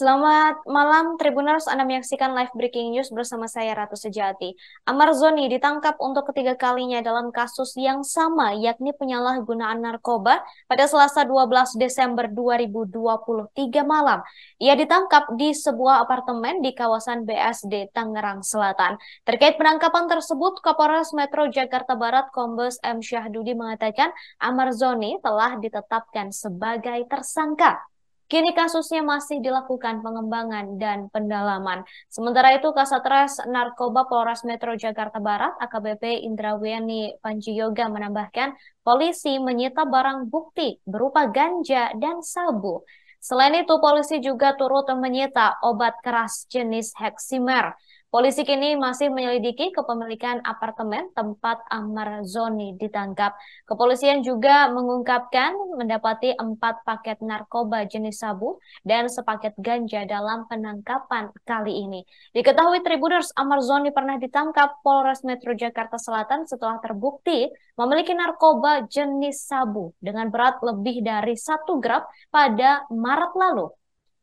Selamat malam Tribuners, Anda menyaksikan live breaking news bersama saya Ratu Sejati. Amar Zoni ditangkap untuk ketiga kalinya dalam kasus yang sama yakni penyalahgunaan narkoba pada Selasa 12 Desember 2023 malam. Ia ditangkap di sebuah apartemen di kawasan BSD Tangerang Selatan. Terkait penangkapan tersebut, Kapolres Metro Jakarta Barat Kombes M Syahdudi mengatakan Amar Zoni telah ditetapkan sebagai tersangka. Kini kasusnya masih dilakukan pengembangan dan pendalaman. Sementara itu, Kasatres Narkoba Polres Metro Jakarta Barat, AKBP Indraweni Yoga menambahkan, polisi menyita barang bukti berupa ganja dan sabu. Selain itu, polisi juga turut menyita obat keras jenis heksimer. Polisi kini masih menyelidiki kepemilikan apartemen tempat Amar Zoni ditangkap. Kepolisian juga mengungkapkan mendapati empat paket narkoba jenis sabu dan sepaket ganja dalam penangkapan kali ini. Diketahui Tribuners Amar Zoni pernah ditangkap Polres Metro Jakarta Selatan setelah terbukti memiliki narkoba jenis sabu dengan berat lebih dari satu gram pada Maret lalu.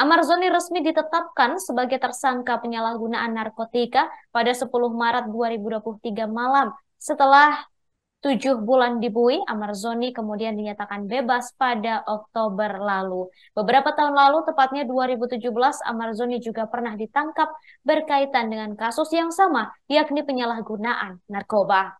Amar resmi ditetapkan sebagai tersangka penyalahgunaan narkotika pada 10 Maret 2023 malam. Setelah tujuh bulan dibui, Amar Zoni kemudian dinyatakan bebas pada Oktober lalu. Beberapa tahun lalu, tepatnya 2017, Amar Zoni juga pernah ditangkap berkaitan dengan kasus yang sama, yakni penyalahgunaan narkoba.